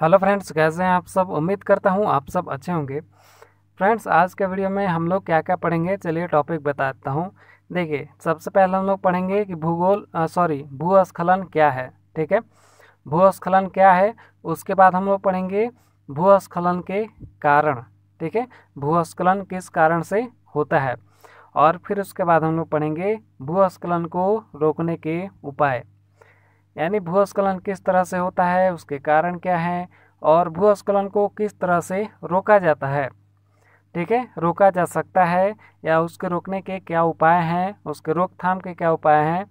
hello friends कैसे हैं आप सब उम्मीद करता हूँ आप सब अच्छे होंगे फ्रेंड्स आज के वीडियो में हम लोग क्या क्या पढ़ेंगे चलिए टॉपिक बताता हूँ देखिए सबसे पहले हम लोग पढ़ेंगे कि भूगोल सॉरी भूस्खलन क्या है ठीक है भूस्खलन क्या है उसके बाद हम लोग पढ़ेंगे भूस्खलन के कारण ठीक है भूस्खलन किस कारण से होता है और फिर उसके बाद हम लोग पढ़ेंगे भूस्खलन को रोकने के उपाय यानी भूस्खलन किस तरह से होता है उसके कारण क्या हैं और भूस्खलन को किस तरह से रोका जाता है ठीक है रोका जा सकता है या उसके रोकने के क्या उपाय हैं उसके रोकथाम के क्या उपाय हैं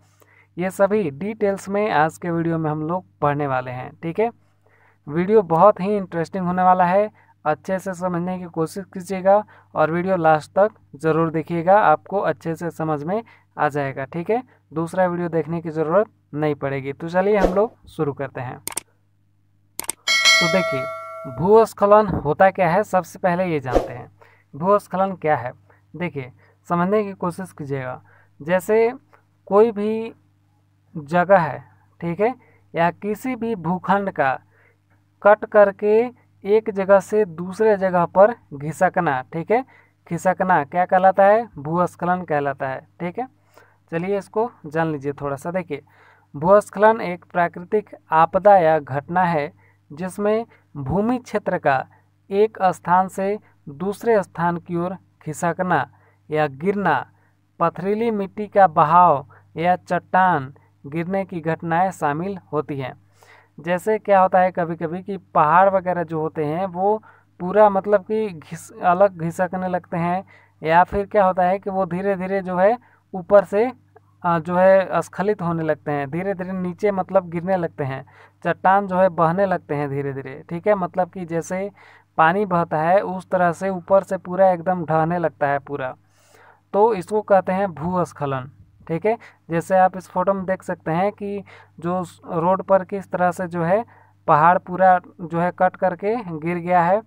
ये सभी डिटेल्स में आज के वीडियो में हम लोग पढ़ने वाले हैं ठीक है वीडियो बहुत ही इंटरेस्टिंग होने वाला है अच्छे से समझने की कोशिश कीजिएगा और वीडियो लास्ट तक ज़रूर देखिएगा आपको अच्छे से समझ में आ जाएगा ठीक है दूसरा वीडियो देखने की ज़रूरत नहीं पड़ेगी तो चलिए हम लोग शुरू करते हैं तो देखिए भूस्खलन होता क्या है सबसे पहले ये जानते हैं भूस्खलन क्या है देखिए समझने की कोशिश कीजिएगा जैसे कोई भी जगह है ठीक है या किसी भी भूखंड का कट करके एक जगह से दूसरे जगह पर घिसकना ठीक है खिसकना क्या कहलाता है भूस्खलन कहलाता है ठीक है चलिए इसको जान लीजिए थोड़ा सा देखिए भूस्खलन एक प्राकृतिक आपदा या घटना है जिसमें भूमि क्षेत्र का एक स्थान से दूसरे स्थान की ओर खिसकना या गिरना पथरीली मिट्टी का बहाव या चट्टान गिरने की घटनाएं शामिल होती हैं जैसे क्या होता है कभी कभी कि पहाड़ वगैरह जो होते हैं वो पूरा मतलब कि घिस अलग घिसकने लगते हैं या फिर क्या होता है कि वो धीरे धीरे जो है ऊपर से जो है स्खलित होने लगते हैं धीरे धीरे नीचे मतलब गिरने लगते हैं चट्टान जो है बहने लगते हैं धीरे धीरे ठीक है मतलब कि जैसे पानी बहता है उस तरह से ऊपर से पूरा एकदम ढहने लगता है पूरा तो इसको कहते हैं भूस्खलन ठीक है जैसे आप इस फोटो में देख सकते हैं कि जो रोड पर किस तरह से जो है पहाड़ पूरा जो है कट करके गिर गया है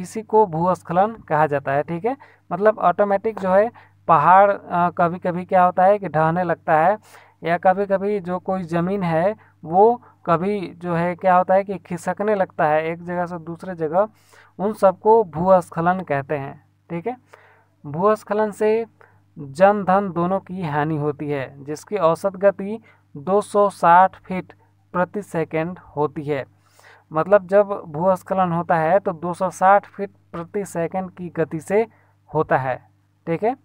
इसी को भूस्खलन कहा जाता है ठीक है मतलब ऑटोमेटिक जो है पहाड़ कभी कभी क्या होता है कि ढहने लगता है या कभी कभी जो कोई ज़मीन है वो कभी जो है क्या होता है कि खिसकने लगता है एक जगह से दूसरे जगह उन सबको भूस्खलन कहते हैं ठीक है भूस्खलन से जन धन दोनों की हानि होती है जिसकी औसत गति 260 फीट प्रति सेकंड होती है मतलब जब भूस्खलन होता है तो 260 फीट प्रति सेकंड की गति से होता है ठीक है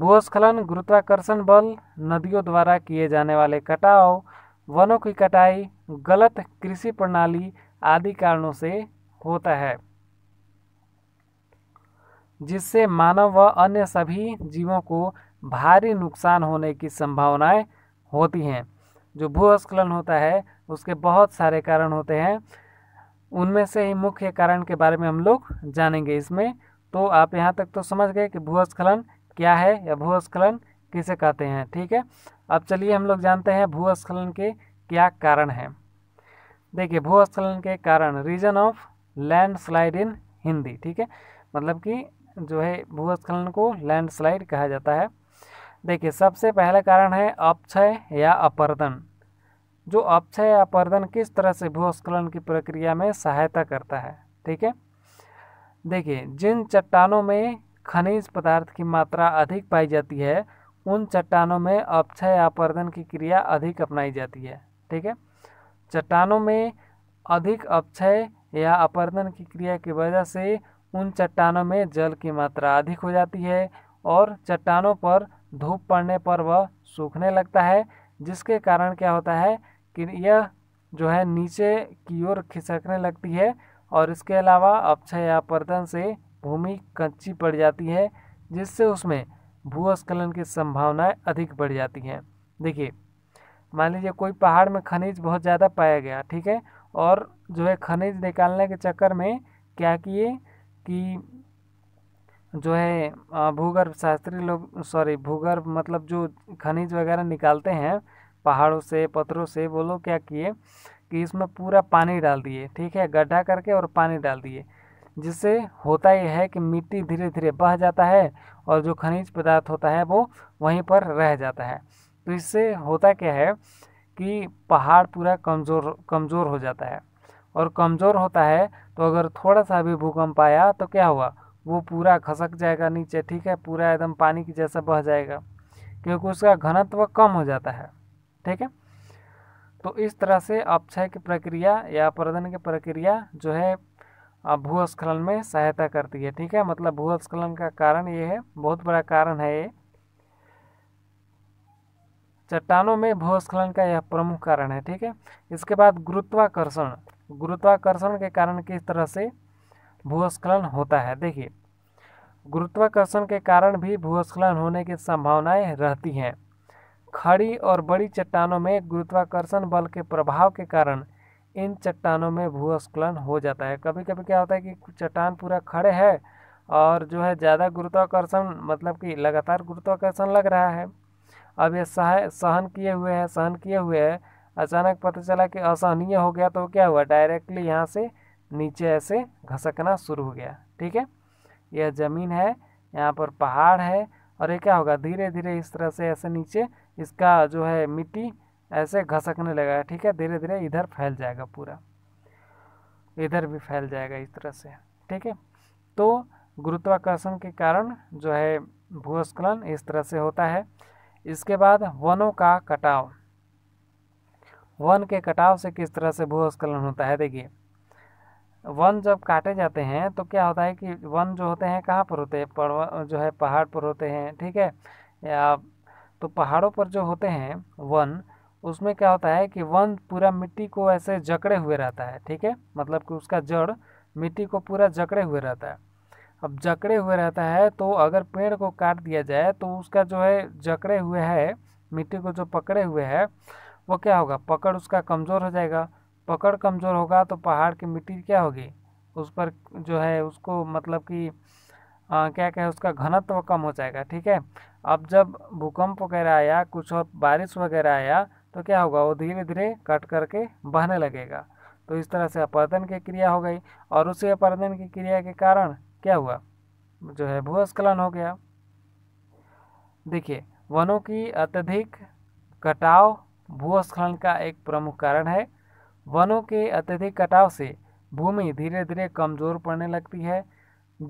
भूस्खलन गुरुत्वाकर्षण बल नदियों द्वारा किए जाने वाले कटाव वनों की कटाई गलत कृषि प्रणाली आदि कारणों से होता है जिससे मानव व अन्य सभी जीवों को भारी नुकसान होने की संभावनाएं होती हैं जो भूस्खलन होता है उसके बहुत सारे कारण होते हैं उनमें से ही मुख्य कारण के बारे में हम लोग जानेंगे इसमें तो आप यहाँ तक तो समझ गए कि भूस्खलन क्या है या भूस्खलन किसे कहते हैं ठीक है अब चलिए हम लोग जानते हैं भूस्खलन के क्या कारण हैं देखिए भूस्खलन के कारण reason of landslide in Hindi ठीक है मतलब कि जो है भूस्खलन को लैंडस्लाइड कहा जाता है देखिए सबसे पहला कारण है अपक्षय या अपर्दन जो अपक्षय या अपर्दन किस तरह से भूस्खलन की प्रक्रिया में सहायता करता है ठीक है देखिए जिन चट्टानों में खनिज पदार्थ की मात्रा अधिक पाई जाती है उन चट्टानों में अपक्षय आपर्दन की क्रिया अधिक अपनाई जाती है ठीक है चट्टानों में अधिक अपक्षय या अपर्दन की क्रिया की वजह से उन चट्टानों में जल की मात्रा अधिक हो जाती है और चट्टानों पर धूप पड़ने पर वह सूखने लगता है जिसके कारण क्या होता है कि यह जो है नीचे की ओर खिसकने लगती है और इसके अलावा अपक्षय या अपर्दन से भूमि कच्ची पड़ जाती है जिससे उसमें भूस्खलन की संभावनाएं अधिक बढ़ जाती हैं देखिए मान लीजिए कोई पहाड़ में खनिज बहुत ज़्यादा पाया गया ठीक है और जो है खनिज निकालने के चक्कर में क्या किए कि जो है भूगर्भ शास्त्री लोग सॉरी भूगर्भ मतलब जो खनिज वगैरह निकालते हैं पहाड़ों से पत्थरों से वो लोग क्या किए कि इसमें पूरा पानी डाल दिए ठीक है गड्ढा करके और पानी डाल दिए जिससे होता यह है कि मिट्टी धीरे धीरे बह जाता है और जो खनिज पदार्थ होता है वो वहीं पर रह जाता है तो इससे होता क्या है कि पहाड़ पूरा कमज़ोर कमज़ोर हो जाता है और कमज़ोर होता है तो अगर थोड़ा सा भी भूकंप आया तो क्या हुआ वो पूरा खसक जाएगा नीचे ठीक है पूरा एकदम पानी की जैसा बह जाएगा क्योंकि उसका घनत्व कम हो जाता है ठीक है तो इस तरह से अपक्षय की प्रक्रिया या अपरदन की प्रक्रिया जो है भूस्खलन में सहायता करती है ठीक है मतलब भूस्खलन का कारण ये है बहुत बड़ा कारण है ये चट्टानों में भूस्खलन का यह प्रमुख कारण है ठीक है इसके बाद गुरुत्वाकर्षण गुरुत्वाकर्षण के कारण किस तरह से भूस्खलन होता है देखिए गुरुत्वाकर्षण के कारण भी भूस्खलन होने की संभावनाएं रहती हैं खड़ी और बड़ी चट्टानों में गुरुत्वाकर्षण बल के प्रभाव के कारण इन चट्टानों में भूस्खलन हो जाता है कभी कभी क्या होता है कि चट्टान पूरा खड़े है और जो है ज़्यादा गुरुत्वाकर्षण मतलब कि लगातार गुरुत्वाकर्षण लग रहा है अब ये सह सहन किए हुए हैं सहन किए हुए हैं अचानक पता चला कि असहनीय हो गया तो क्या हुआ डायरेक्टली यहाँ से नीचे ऐसे घसकना शुरू हो गया ठीक है यह ज़मीन है यहाँ पर पहाड़ है और ये क्या होगा धीरे धीरे इस तरह से ऐसे नीचे इसका जो है मिट्टी ऐसे घसकने लगा ठीक है धीरे धीरे इधर फैल जाएगा पूरा इधर भी फैल जाएगा इस तरह से ठीक है तो गुरुत्वाकर्षण के कारण जो है भूस्खलन इस तरह से होता है इसके बाद वनों का कटाव वन के कटाव से किस तरह से भूस्खलन होता है देखिए वन जब काटे जाते हैं तो क्या होता है कि वन जो होते हैं कहाँ पर होते हैं पर्व जो है पहाड़ पर होते हैं ठीक है या तो पहाड़ों पर जो होते हैं वन उसमें क्या होता है कि वन पूरा मिट्टी को ऐसे जकड़े हुए रहता है ठीक है मतलब कि उसका जड़ मिट्टी को पूरा जकड़े हुए रहता है अब जकड़े हुए रहता है तो अगर पेड़ को काट दिया जाए तो उसका जो है जकड़े हुए है मिट्टी को जो पकड़े हुए है वो क्या होगा पकड़ उसका कमज़ोर हो जाएगा पकड़ कमज़ोर होगा तो पहाड़ की मिट्टी क्या होगी उस पर जो है उसको मतलब कि क्या कहे उसका घनत्व कम हो जाएगा ठीक है अब जब भूकंप वगैरह आया कुछ और बारिश वगैरह आया तो क्या होगा वो धीरे धीरे कट करके बहने लगेगा तो इस तरह से अपर्दन की क्रिया हो गई और उसी अपर्दन की क्रिया के कारण क्या हुआ जो है भूस्खलन हो गया देखिए वनों की अत्यधिक कटाव भूस्खलन का एक प्रमुख कारण है वनों के अत्यधिक कटाव से भूमि धीरे धीरे कमज़ोर पड़ने लगती है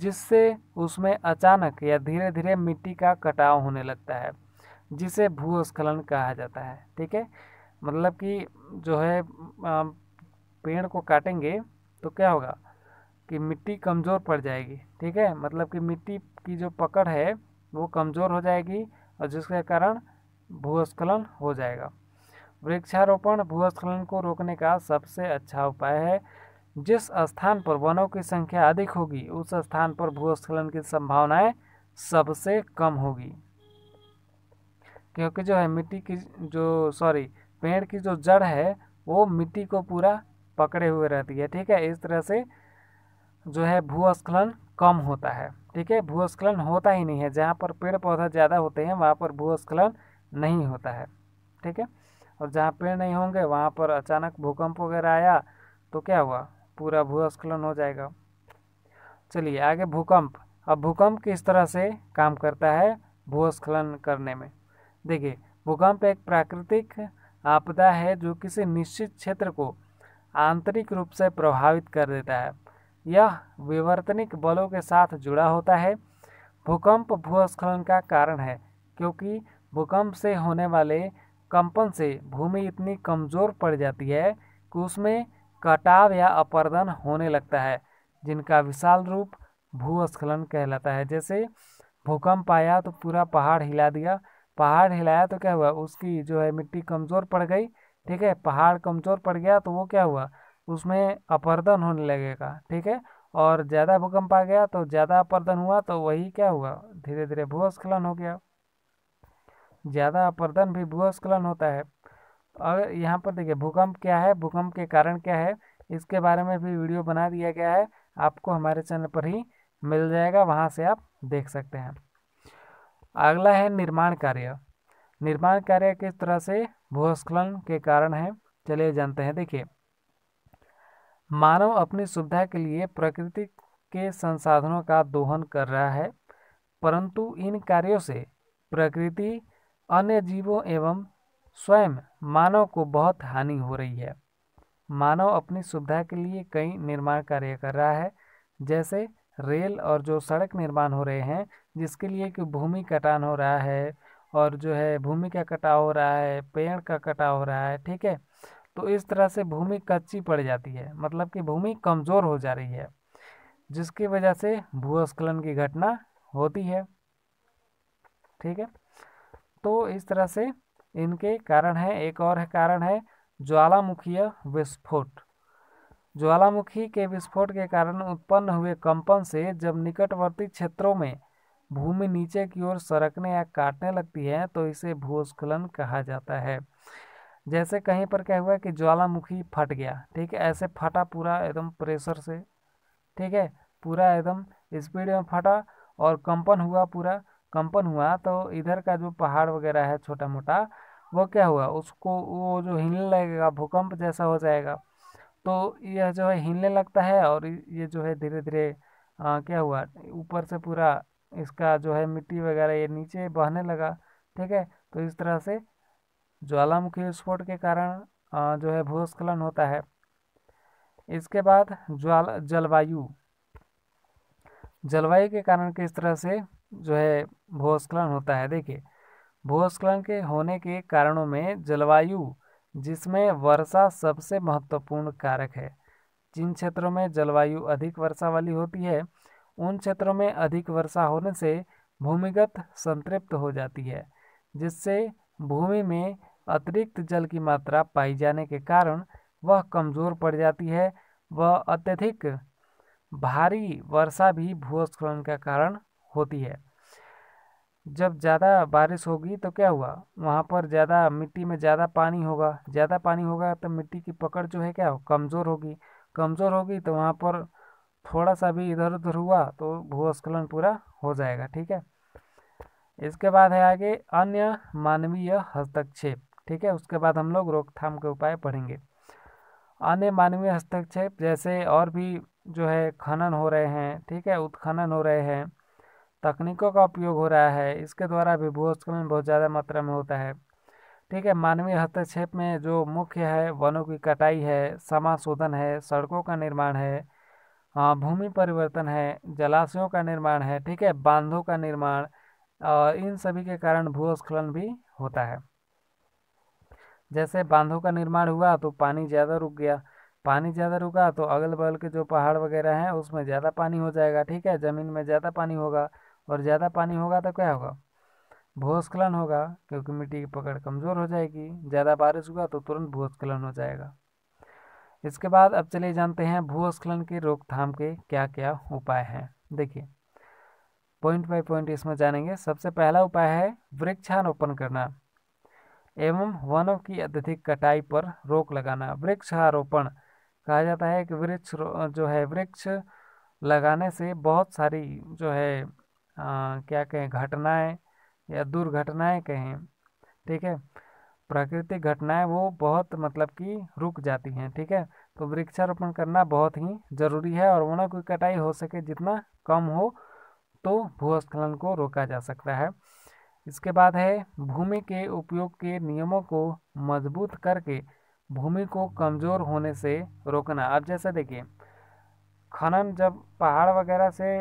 जिससे उसमें अचानक या धीरे धीरे मिट्टी का कटाव होने लगता है जिसे भूस्खलन कहा जाता है ठीक है मतलब कि जो है पेड़ को काटेंगे तो क्या होगा कि मिट्टी कमज़ोर पड़ जाएगी ठीक है मतलब कि मिट्टी की जो पकड़ है वो कमज़ोर हो जाएगी और जिसके कारण भूस्खलन हो जाएगा वृक्षारोपण भूस्खलन को रोकने का सबसे अच्छा उपाय है जिस स्थान पर वनों की संख्या अधिक होगी उस स्थान पर भूस्खलन की संभावनाएं सबसे कम होगी क्योंकि जो है मिट्टी की जो सॉरी पेड़ की जो जड़ है वो मिट्टी को पूरा पकड़े हुए रहती है ठीक है इस तरह से जो है भूस्खलन कम होता है ठीक है भूस्खलन होता ही नहीं है जहाँ पर पेड़ पौधा ज़्यादा होते हैं वहाँ पर भूस्खलन नहीं होता है ठीक है और जहाँ पेड़ नहीं होंगे वहाँ पर अचानक भूकंप वगैरह आया तो क्या हुआ पूरा भूस्खलन हो जाएगा चलिए आगे भूकंप अब भूकंप किस तरह से काम करता है भूस्खलन करने में देखिए भूकंप एक प्राकृतिक आपदा है जो किसी निश्चित क्षेत्र को आंतरिक रूप से प्रभावित कर देता है यह विवर्तनिक बलों के साथ जुड़ा होता है भूकंप भूस्खलन का कारण है क्योंकि भूकंप से होने वाले कंपन से भूमि इतनी कमज़ोर पड़ जाती है कि उसमें कटाव या अपर्दन होने लगता है जिनका विशाल रूप भूस्खलन कहलाता है जैसे भूकंप आया तो पूरा पहाड़ हिला दिया पहाड़ हिलाया तो क्या हुआ उसकी जो है मिट्टी कमज़ोर पड़ गई ठीक है पहाड़ कमज़ोर पड़ गया तो वो क्या हुआ उसमें अपर्दन होने लगेगा ठीक है और ज़्यादा भूकंप आ गया तो ज़्यादा अपर्दन हुआ तो वही क्या हुआ धीरे धीरे भूस्खलन हो गया ज़्यादा अपर्दन भी भूस्खलन होता है और यहाँ पर देखिए भूकंप क्या है भूकंप के कारण क्या है इसके बारे में भी वीडियो बना दिया गया है आपको हमारे चैनल पर ही मिल जाएगा वहाँ से आप देख सकते हैं अगला है निर्माण कार्य निर्माण कार्य किस तरह से भूस्खलन के कारण है चलिए जानते हैं देखिए मानव अपनी सुविधा के लिए प्रकृति के संसाधनों का दोहन कर रहा है परंतु इन कार्यों से प्रकृति अन्य जीवों एवं स्वयं मानव को बहुत हानि हो रही है मानव अपनी सुविधा के लिए कई निर्माण कार्य कर रहा है जैसे रेल और जो सड़क निर्माण हो रहे हैं जिसके लिए कि भूमि कटान हो रहा है और जो है भूमि का कटाव हो रहा है पेड़ का कटाव हो रहा है ठीक है तो इस तरह से भूमि कच्ची पड़ जाती है मतलब कि भूमि कमज़ोर हो जा रही है जिसकी वजह से भूस्खलन की घटना होती है ठीक है तो इस तरह से इनके कारण है एक और है कारण है ज्वालामुखीय विस्फोट ज्वालामुखी के विस्फोट के कारण उत्पन्न हुए कंपन से जब निकटवर्ती क्षेत्रों में भूमि नीचे की ओर सरकने या काटने लगती है तो इसे भूस्खलन कहा जाता है जैसे कहीं पर क्या हुआ कि ज्वालामुखी फट गया ठीक है ऐसे फटा पूरा एकदम प्रेशर से ठीक है पूरा एकदम स्पीड में फटा और कंपन हुआ पूरा कंपन हुआ तो इधर का जो पहाड़ वगैरह है छोटा मोटा वो क्या हुआ उसको वो जो हिलने लगेगा भूकंप जैसा हो जाएगा तो यह जो है हिलने लगता है और ये जो है धीरे धीरे क्या हुआ ऊपर से पूरा इसका जो है मिट्टी वगैरह ये नीचे बहने लगा ठीक है तो इस तरह से ज्वालामुखी विस्फोट के कारण जो है भूस्खलन होता है इसके बाद ज्वाल जलवायु जलवायु के कारण किस तरह से जो है भूस्खलन होता है देखिए भूस्खलन के होने के कारणों में जलवायु जिसमें वर्षा सबसे महत्वपूर्ण कारक है जिन क्षेत्रों में जलवायु अधिक वर्षा वाली होती है उन क्षेत्रों में अधिक वर्षा होने से भूमिगत संतृप्त हो जाती है जिससे भूमि में अतिरिक्त जल की मात्रा पाई जाने के कारण वह कमज़ोर पड़ जाती है व अत्यधिक भारी वर्षा भी भूस्खलन का कारण होती है जब ज़्यादा बारिश होगी तो क्या हुआ वहाँ पर ज़्यादा मिट्टी में ज़्यादा पानी होगा ज़्यादा पानी होगा तो मिट्टी की पकड़ जो है क्या हो कमज़ोर होगी कमज़ोर होगी तो वहाँ पर थोड़ा सा भी इधर उधर हुआ तो भूस्खलन पूरा हो जाएगा ठीक है इसके बाद है आगे अन्य मानवीय हस्तक्षेप ठीक है उसके बाद हम लोग रोकथाम के उपाय पढ़ेंगे अन्य मानवीय हस्तक्षेप जैसे और भी जो है खनन हो रहे हैं ठीक है उत्खनन हो रहे हैं तकनीकों का उपयोग हो रहा है इसके द्वारा भी भूस्खलन बहुत ज़्यादा मात्रा में होता है ठीक है मानवीय हस्तक्षेप में जो मुख्य है वनों की कटाई है समाशोधन है सड़कों का निर्माण है हाँ भूमि परिवर्तन है जलाशयों का निर्माण है ठीक है बांधों का निर्माण और इन सभी के कारण भूस्खलन भी होता है जैसे बांधों का निर्माण हुआ तो पानी ज़्यादा रुक गया पानी ज़्यादा रुका तो अगल बगल के जो पहाड़ वगैरह हैं उसमें ज़्यादा पानी हो जाएगा ठीक है ज़मीन में ज़्यादा पानी होगा और ज़्यादा पानी होगा तो क्या होगा भूस्खलन होगा क्योंकि मिट्टी की पकड़ कमज़ोर हो जाएगी ज़्यादा बारिश हुआ तो तुरंत भूस्खलन हो जाएगा इसके बाद अब चलिए जानते हैं भूस्खलन की रोकथाम के क्या क्या उपाय हैं देखिए पॉइंट बाय पॉइंट इसमें जानेंगे सबसे पहला उपाय है वृक्षारोपण करना एवं वनों की अत्यधिक कटाई पर रोक लगाना वृक्षारोपण कहा जाता है कि वृक्ष जो है वृक्ष लगाने से बहुत सारी जो है आ, क्या कहें घटनाएं या दुर्घटनाएं कहें ठीक है प्राकृतिक घटनाएं वो बहुत मतलब कि रुक जाती हैं ठीक है तो वृक्षारोपण करना बहुत ही ज़रूरी है और वनों की कटाई हो सके जितना कम हो तो भूस्खलन को रोका जा सकता है इसके बाद है भूमि के उपयोग के नियमों को मजबूत करके भूमि को कमज़ोर होने से रोकना अब जैसे देखिए खनन जब पहाड़ वगैरह से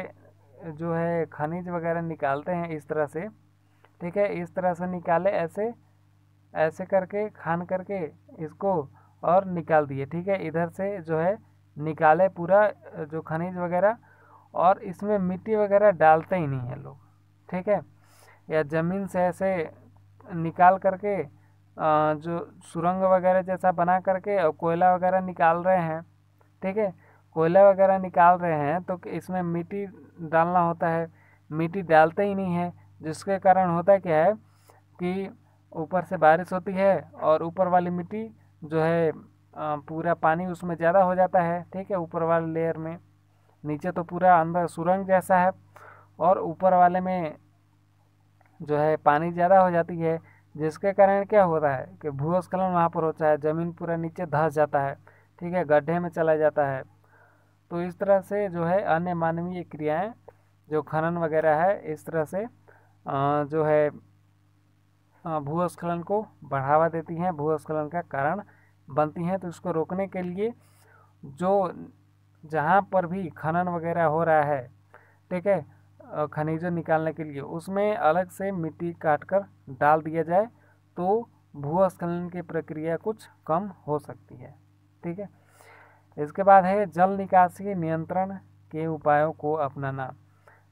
जो है खनिज वगैरह निकालते हैं इस तरह से ठीक है इस तरह से निकाले ऐसे ऐसे करके खान करके इसको और निकाल दिए ठीक है इधर से जो है निकाले पूरा जो खनिज वगैरह और इसमें मिट्टी वगैरह डालते ही नहीं है लोग ठीक है या ज़मीन से ऐसे निकाल करके जो सुरंग वगैरह जैसा बना करके और कोयला वगैरह निकाल रहे हैं ठीक है कोयला वगैरह निकाल रहे हैं तो इसमें मिट्टी डालना होता है मिट्टी डालते ही नहीं है जिसके कारण होता क्या है कि ऊपर से बारिश होती है और ऊपर वाली मिट्टी जो है पूरा पानी उसमें ज़्यादा हो जाता है ठीक है ऊपर वाले लेयर में नीचे तो पूरा अंदर सुरंग जैसा है और ऊपर वाले में जो है पानी ज़्यादा हो जाती है जिसके कारण क्या होता है कि भूस्खलन वहाँ पर होता है ज़मीन पूरा नीचे धस जाता है ठीक है गड्ढे में चला जाता है तो इस तरह से जो है अन्य मानवीय क्रियाएं जो खनन वगैरह है इस तरह से जो है भूस्खलन को बढ़ावा देती हैं भूस्खलन का कारण बनती हैं तो इसको रोकने के लिए जो जहाँ पर भी खनन वगैरह हो रहा है ठीक है खनिजों निकालने के लिए उसमें अलग से मिट्टी काट कर डाल दिया जाए तो भूस्खलन की प्रक्रिया कुछ कम हो सकती है ठीक है इसके बाद है जल निकासी नियंत्रण के उपायों को अपनाना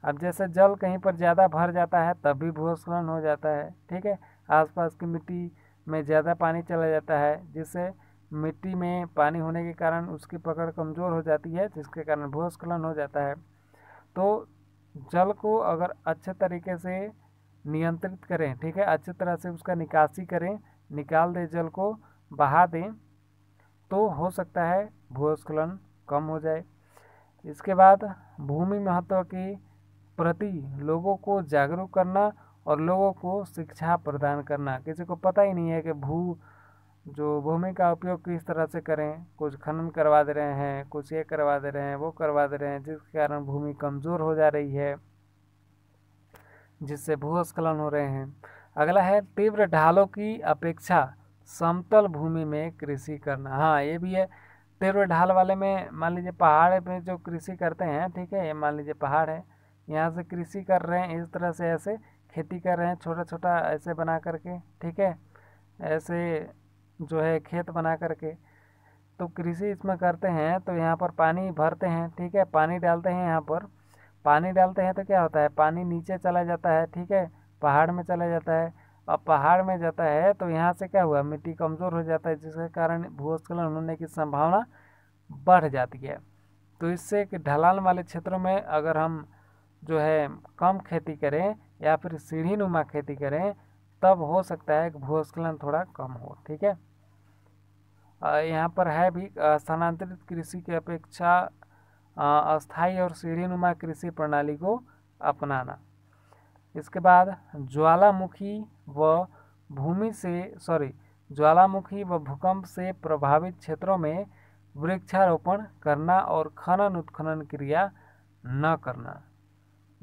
अब जैसे जल कहीं पर ज़्यादा भर जाता है तब भी भूस्खलन हो जाता है ठीक है आसपास की मिट्टी में ज़्यादा पानी चला जाता है जिससे मिट्टी में पानी होने के कारण उसकी पकड़ कमज़ोर हो जाती है जिसके कारण भूस्खलन हो जाता है तो जल को अगर अच्छे तरीके से नियंत्रित करें ठीक है अच्छी तरह से उसका निकासी करें निकाल दें जल को बहा दें तो हो सकता है भूस्खलन कम हो जाए इसके बाद भूमि महत्व के प्रति लोगों को जागरूक करना और लोगों को शिक्षा प्रदान करना किसी को पता ही नहीं है कि भू जो भूमि का उपयोग किस तरह से करें कुछ खनन करवा दे रहे हैं कुछ ये करवा दे रहे हैं वो करवा दे रहे हैं जिसके कारण भूमि कमज़ोर हो जा रही है जिससे भूस्खलन हो रहे हैं अगला है तीव्र ढालों की अपेक्षा समतल भूमि में कृषि करना हाँ ये भी है तीव्र ढाल वाले में मान लीजिए पहाड़ पे जो कृषि करते हैं ठीक है ये मान लीजिए पहाड़ है यहाँ से कृषि कर रहे हैं इस तरह से ऐसे खेती कर रहे हैं छोटा छोटा ऐसे बना करके ठीक है ऐसे जो है खेत बना करके तो कृषि इसमें करते हैं तो यहाँ पर पानी भरते हैं ठीक है पानी डालते हैं यहाँ पर पानी डालते हैं तो क्या होता है पानी नीचे चला जाता है ठीक है पहाड़ में चला जाता है और पहाड़ में जाता है तो यहाँ से क्या हुआ मिट्टी कमज़ोर हो जाता है जिसके कारण भूस्खलन होने की संभावना बढ़ जाती है तो इससे कि ढलान वाले क्षेत्रों में अगर हम जो है कम खेती करें या फिर सीढ़ी नुमा खेती करें तब हो सकता है कि भूस्खलन थोड़ा कम हो ठीक है यहाँ पर है भी स्थानांतरित कृषि की अपेक्षा अस्थाई और सीढ़ी नुमा कृषि प्रणाली को अपनाना इसके बाद ज्वालामुखी व भूमि से सॉरी ज्वालामुखी व भूकंप से प्रभावित क्षेत्रों में वृक्षारोपण करना और खनन उत्खनन क्रिया न करना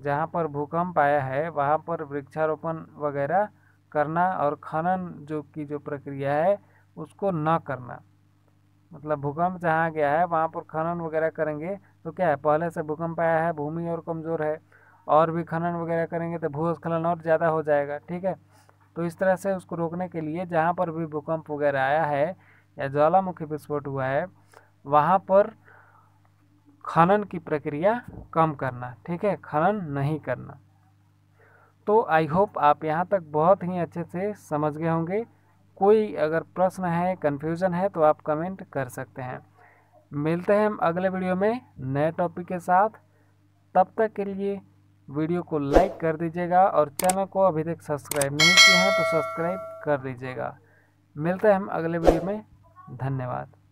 जहाँ पर भूकंप आया है वहाँ पर वृक्षारोपण वगैरह करना और खनन जो की जो प्रक्रिया है उसको न करना मतलब भूकंप जहाँ गया है वहाँ पर खनन वगैरह करेंगे तो क्या है पहले से भूकंप आया है भूमि और कमज़ोर है और भी खनन वगैरह करेंगे तो भूस्खलन और ज़्यादा हो जाएगा ठीक है तो इस तरह से उसको रोकने के लिए जहाँ पर भी भूकंप वगैरह आया है या ज्वालामुखी विस्फोट हुआ है वहाँ पर खनन की प्रक्रिया कम करना ठीक है खनन नहीं करना तो आई होप आप यहाँ तक बहुत ही अच्छे से समझ गए होंगे कोई अगर प्रश्न है कन्फ्यूज़न है तो आप कमेंट कर सकते हैं मिलते हैं हम अगले वीडियो में नए टॉपिक के साथ तब तक के लिए वीडियो को लाइक कर दीजिएगा और चैनल को अभी तक सब्सक्राइब नहीं किए हैं तो सब्सक्राइब कर दीजिएगा मिलते हैं हम अगले वीडियो में धन्यवाद